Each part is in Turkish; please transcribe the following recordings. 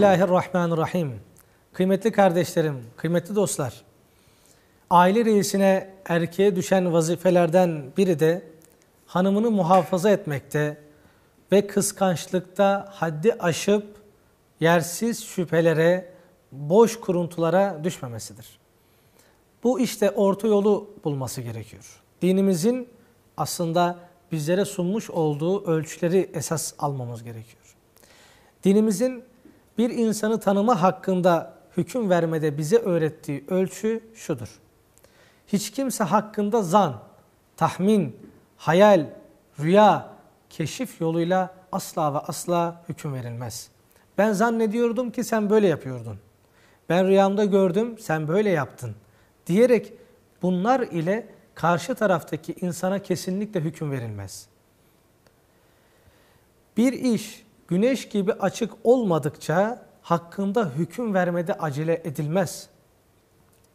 Bismillahirrahmanirrahim. Kıymetli kardeşlerim, kıymetli dostlar. Aile reisine erkeğe düşen vazifelerden biri de hanımını muhafaza etmekte ve kıskançlıkta haddi aşıp yersiz şüphelere, boş kuruntulara düşmemesidir. Bu işte orta yolu bulması gerekiyor. Dinimizin aslında bizlere sunmuş olduğu ölçüleri esas almamız gerekiyor. Dinimizin bir insanı tanıma hakkında hüküm vermede bize öğrettiği ölçü şudur. Hiç kimse hakkında zan, tahmin, hayal, rüya, keşif yoluyla asla ve asla hüküm verilmez. Ben zannediyordum ki sen böyle yapıyordun. Ben rüyamda gördüm sen böyle yaptın diyerek bunlar ile karşı taraftaki insana kesinlikle hüküm verilmez. Bir iş güneş gibi açık olmadıkça hakkında hüküm vermede acele edilmez.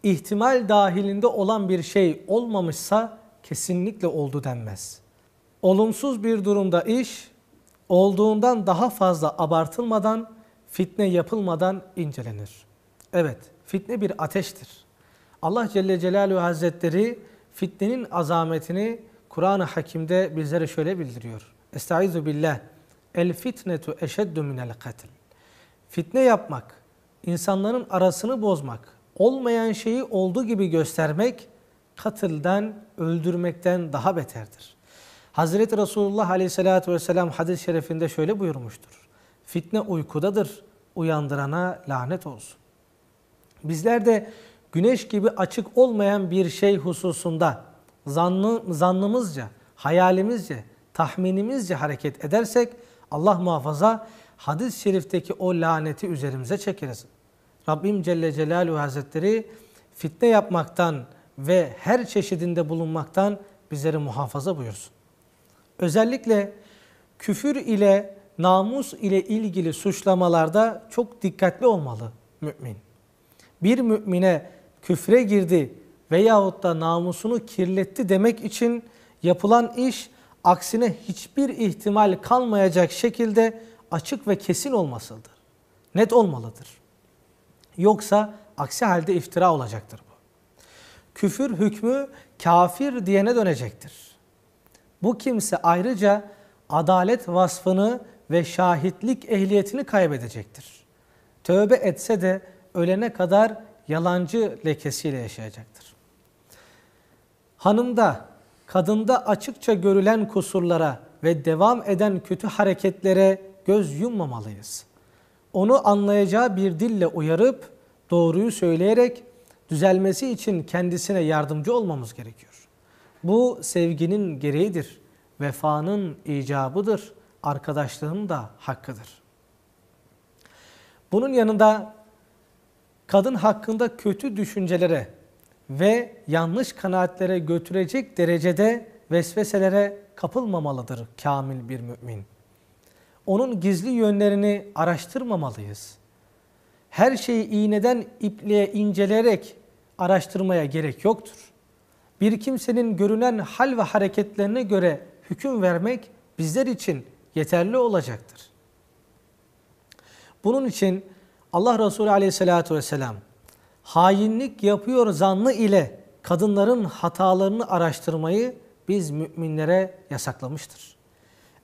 İhtimal dahilinde olan bir şey olmamışsa kesinlikle oldu denmez. Olumsuz bir durumda iş olduğundan daha fazla abartılmadan, fitne yapılmadan incelenir. Evet, fitne bir ateştir. Allah Celle Celaluhu Hazretleri fitnenin azametini Kur'an-ı Hakim'de bizlere şöyle bildiriyor. Estaizu billah. El fitnetu eşeddu minel katil. Fitne yapmak, insanların arasını bozmak, olmayan şeyi olduğu gibi göstermek, katilden öldürmekten daha beterdir. Hazreti Resulullah aleyhissalatü vesselam hadis-i şerifinde şöyle buyurmuştur. Fitne uykudadır, uyandırana lanet olsun. Bizler de güneş gibi açık olmayan bir şey hususunda zannı, zannımızca, hayalimizce, tahminimizce hareket edersek Allah muhafaza hadis-i şerifteki o laneti üzerimize çekeriz. Rabbim Celle Celaluhu Hazretleri fitne yapmaktan ve her çeşidinde bulunmaktan bizleri muhafaza buyursun. Özellikle küfür ile namus ile ilgili suçlamalarda çok dikkatli olmalı mümin. Bir mümine küfre girdi veyahut da namusunu kirletti demek için yapılan iş aksine hiçbir ihtimal kalmayacak şekilde açık ve kesin olmasıdır. Net olmalıdır. Yoksa aksi halde iftira olacaktır bu. Küfür hükmü kafir diyene dönecektir. Bu kimse ayrıca adalet vasfını ve şahitlik ehliyetini kaybedecektir. Tövbe etse de ölene kadar yalancı lekesiyle yaşayacaktır. Hanımda kadında açıkça görülen kusurlara ve devam eden kötü hareketlere göz yummamalıyız. Onu anlayacağı bir dille uyarıp doğruyu söyleyerek düzelmesi için kendisine yardımcı olmamız gerekiyor. Bu sevginin gereğidir, vefanın icabıdır, arkadaşlığın da hakkıdır. Bunun yanında kadın hakkında kötü düşüncelere ve yanlış kanaatlere götürecek derecede vesveselere kapılmamalıdır kamil bir mümin. Onun gizli yönlerini araştırmamalıyız. Her şeyi iğneden ipliğe inceleyerek araştırmaya gerek yoktur. Bir kimsenin görünen hal ve hareketlerine göre hüküm vermek bizler için yeterli olacaktır. Bunun için Allah Resulü aleyhissalatü vesselam hainlik yapıyor zanlı ile kadınların hatalarını araştırmayı biz müminlere yasaklamıştır.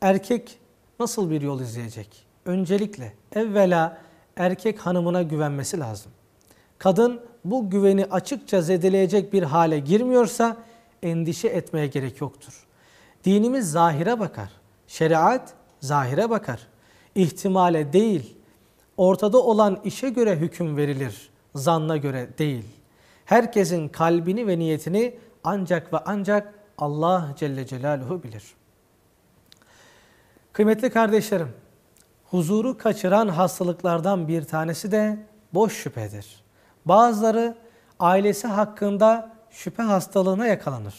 Erkek nasıl bir yol izleyecek? Öncelikle evvela erkek hanımına güvenmesi lazım. Kadın bu güveni açıkça zedeleyecek bir hale girmiyorsa endişe etmeye gerek yoktur. Dinimiz zahire bakar. Şeriat zahire bakar. İhtimale değil, ortada olan işe göre hüküm verilir zanna göre değil. Herkesin kalbini ve niyetini ancak ve ancak Allah Celle Celaluhu bilir. Kıymetli kardeşlerim, huzuru kaçıran hastalıklardan bir tanesi de boş şüphedir. Bazıları ailesi hakkında şüphe hastalığına yakalanır.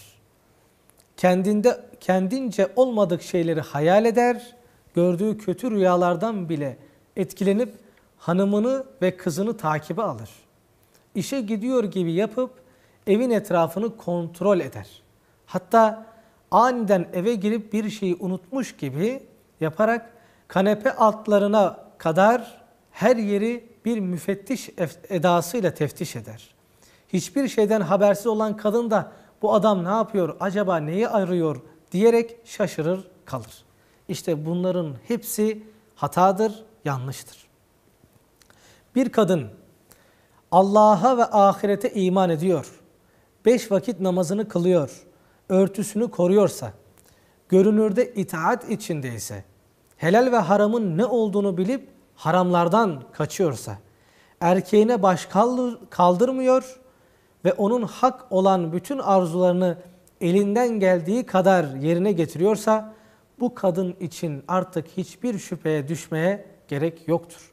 Kendinde kendince olmadık şeyleri hayal eder, gördüğü kötü rüyalardan bile etkilenip hanımını ve kızını takibe alır işe gidiyor gibi yapıp evin etrafını kontrol eder. Hatta aniden eve girip bir şeyi unutmuş gibi yaparak kanepe altlarına kadar her yeri bir müfettiş edasıyla teftiş eder. Hiçbir şeyden habersiz olan kadın da bu adam ne yapıyor, acaba neyi arıyor diyerek şaşırır kalır. İşte bunların hepsi hatadır, yanlıştır. Bir kadın Allah'a ve ahirete iman ediyor, beş vakit namazını kılıyor, örtüsünü koruyorsa, görünürde itaat içindeyse, helal ve haramın ne olduğunu bilip haramlardan kaçıyorsa, erkeğine baş kaldırmıyor ve onun hak olan bütün arzularını elinden geldiği kadar yerine getiriyorsa, bu kadın için artık hiçbir şüpheye düşmeye gerek yoktur.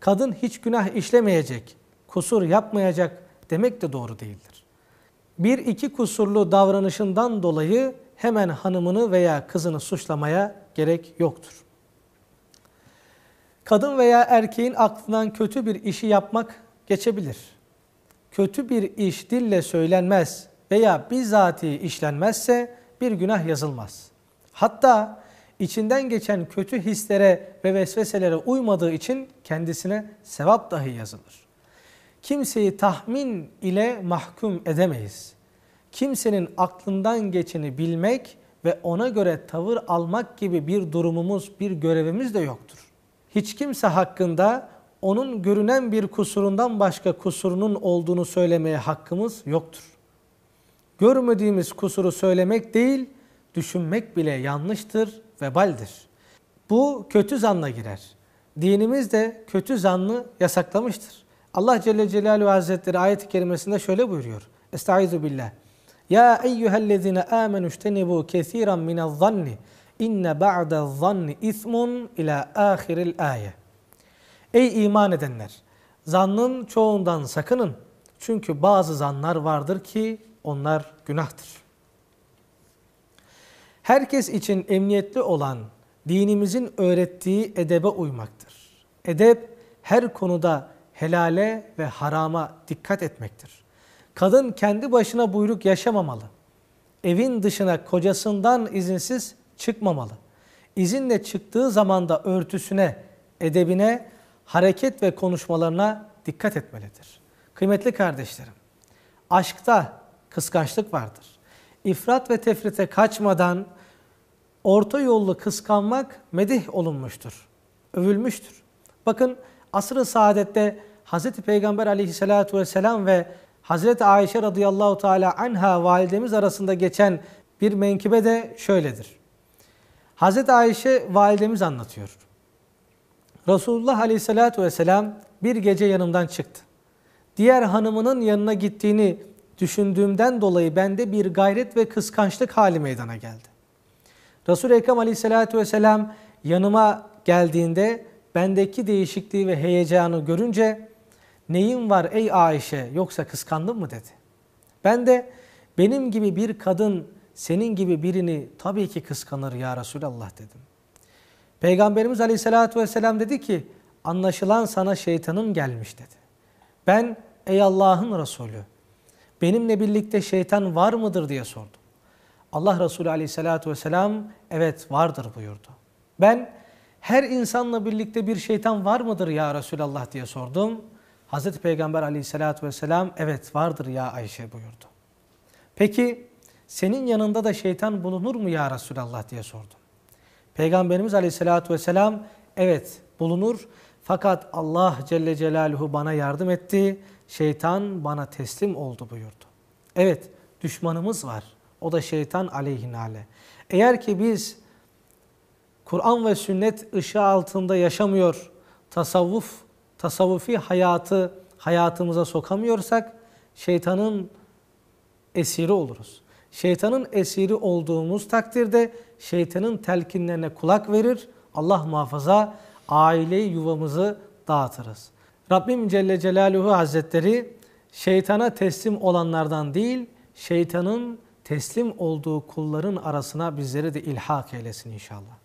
Kadın hiç günah işlemeyecek kusur yapmayacak demek de doğru değildir. Bir iki kusurlu davranışından dolayı hemen hanımını veya kızını suçlamaya gerek yoktur. Kadın veya erkeğin aklından kötü bir işi yapmak geçebilir. Kötü bir iş dille söylenmez veya bizatihi işlenmezse bir günah yazılmaz. Hatta içinden geçen kötü hislere ve vesveselere uymadığı için kendisine sevap dahi yazılır kimseyi tahmin ile mahkum edemeyiz. Kimsenin aklından geçeni bilmek ve ona göre tavır almak gibi bir durumumuz, bir görevimiz de yoktur. Hiç kimse hakkında onun görünen bir kusurundan başka kusurunun olduğunu söylemeye hakkımız yoktur. Görmediğimiz kusuru söylemek değil, düşünmek bile yanlıştır, vebaldir. Bu kötü zanla girer. Dinimiz de kötü zanlı yasaklamıştır. Allah Celle Celaluhu Hazretleri ayet-i kerimesinde şöyle buyuruyor. Estaizu billah. Ya eyyühellezine amenu iştenibu kethiran minel zanni inne ba'de zanni ismun ila ahiril aye. Ey iman edenler! Zannın çoğundan sakının. Çünkü bazı zanlar vardır ki onlar günahtır. Herkes için emniyetli olan dinimizin öğrettiği edebe uymaktır. Edep her konuda helale ve harama dikkat etmektir. Kadın kendi başına buyruk yaşamamalı. Evin dışına kocasından izinsiz çıkmamalı. İzinle çıktığı zaman da örtüsüne, edebine, hareket ve konuşmalarına dikkat etmelidir. Kıymetli kardeşlerim, aşkta kıskançlık vardır. İfrat ve tefrite kaçmadan orta yollu kıskanmak medih olunmuştur, övülmüştür. Bakın asr-ı saadette Hazreti Peygamber aleyhissalatu vesselam ve Hz. Ayşe radıyallahu teala anha validemiz arasında geçen bir menkıbe de şöyledir. Hazreti Ayşe validemiz anlatıyor. Resulullah aleyhissalatu vesselam bir gece yanımdan çıktı. Diğer hanımının yanına gittiğini düşündüğümden dolayı bende bir gayret ve kıskançlık hali meydana geldi. Resul-i Ekrem aleyhissalatu vesselam yanıma geldiğinde bendeki değişikliği ve heyecanı görünce neyin var ey Ayşe yoksa kıskandın mı dedi. Ben de benim gibi bir kadın senin gibi birini tabii ki kıskanır ya Resulallah dedim. Peygamberimiz aleyhissalatü vesselam dedi ki anlaşılan sana şeytanın gelmiş dedi. Ben ey Allah'ın Resulü benimle birlikte şeytan var mıdır diye sordum. Allah Resulü aleyhissalatü vesselam evet vardır buyurdu. Ben her insanla birlikte bir şeytan var mıdır ya Resulallah diye sordum. Hazreti Peygamber aleyhissalatü vesselam evet vardır ya Ayşe buyurdu. Peki senin yanında da şeytan bulunur mu ya Resulallah diye sordum. Peygamberimiz aleyhissalatü vesselam evet bulunur fakat Allah Celle Celaluhu bana yardım etti. Şeytan bana teslim oldu buyurdu. Evet düşmanımız var. O da şeytan aleyhinale. Eğer ki biz Kur'an ve sünnet ışığı altında yaşamıyor, tasavvuf, tasavvufi hayatı hayatımıza sokamıyorsak şeytanın esiri oluruz. Şeytanın esiri olduğumuz takdirde şeytanın telkinlerine kulak verir, Allah muhafaza aileyi yuvamızı dağıtırız. Rabbim Celle Celaluhu Hazretleri şeytana teslim olanlardan değil, şeytanın teslim olduğu kulların arasına bizleri de ilhak eylesin inşallah.